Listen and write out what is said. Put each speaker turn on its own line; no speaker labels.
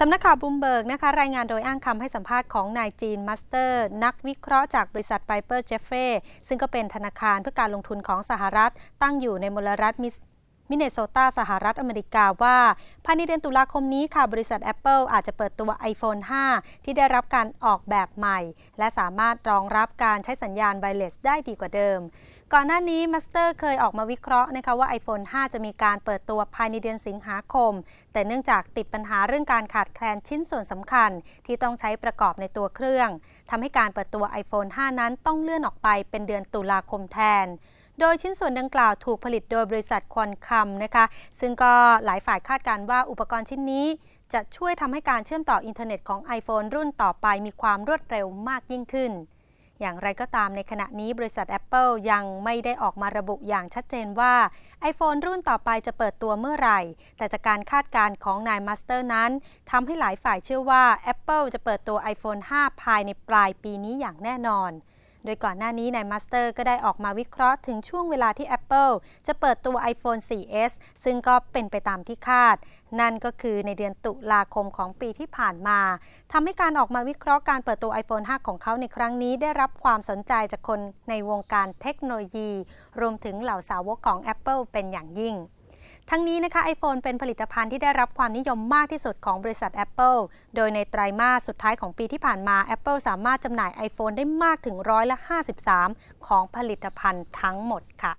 สำนักข่าวบุมเบิร์กนะคะรายงานโดยอ้างคำให้สัมภาษณ์ของ นายจีนมัสเตอร์ นักวิเคราะห์จากบริษัทไบเปอร์เจฟเฟ่ซึ่งก็เป็นธนาคารเพื่อการลงทุนของสหรัฐ ตั้งอยู่ในมลรัฐมิสมิเนโซตาสหรัฐอเมริกาว่า ภายในเดือนตุลาคมนี้ค่ะบริษัท Apple อาจจะเปิดตัว iPhone 5 ที่ได้รับการออกแบบใหม่ และสามารถรองรับการใช้สัญญาณไวเลส ได้ดีกว่าเดิม ก่อนหน้านี้มัสเตอร์เคยออกมาวิเคราะห์นะคะว่า iPhone 5 จะมีการเปิดตัวภายในเดือนสิงหาคม แต่เนื่องจากติดปัญหาเรื่องการขาดแคลนชิ้นส่วนสำคัญที่ต้องใช้ประกอบในตัวเครื่องทำให้การเปิดตัว iPhone 5 นั้นต้องเลื่อนออกไปเป็นเดือนตุลาคมแทนโดยชิ้นส่วนดังกล่าวถูกผลิตโดยบริษัทควอนคัมนะคะ ซึ่งก็หลายฝ่ายคาดการว่าอุปกรณ์ชิ้นนี้ จะช่วยทำให้การเชื่อมต่ออินเทอร์เน็ตของ iPhone รุ่นต่อไปมีความรวดเร็วมากยิ่งขึ้น อย่างไรก็ตามในขณะนี้บริษัท Apple ยังไม่ได้ออกมาระบุอย่างชัดเจนว่า iPhone รุ่นต่อไปจะเปิดตัวเมื่อไหร่ แต่จากการคาดการณ์ของนายมาสเตอร์นั้นทำให้หลายฝ่ายเชื่อว่า Apple จะเปิดตัว iPhone 5 ภายในปลายปีนี้อย่างแน่นอนโดยก่อนหน้านี้นายมาสเตอร์ก็ได้ออกมาวิเคราะห์ถึงช่วงเวลาที่ Apple จะเปิดตัว iPhone 4S ซึ่งก็เป็นไปตามที่คาด นั่นก็คือในเดือนตุลาคมของปีที่ผ่านมา ทำให้การออกมาวิเคราะห์การเปิดตัว iPhone 5 ของเขาในครั้งนี้ ได้รับความสนใจจากคนในวงการเทคโนโลยี รวมถึงเหล่าสาวกของ Apple เป็นอย่างยิ่งทั้งนี้นะคะ iPhone เป็นผลิตภัณฑ์ที่ได้รับความนิยมมากที่สุดของบริษัท Apple โดยในไตรามาสสุดท้ายของปีที่ผ่านมา Apple สามารถจำหน่าย iPhone ได้มากถึงร้อยละ53 ของผลิตภัณฑ์ทั้งหมดค่ะ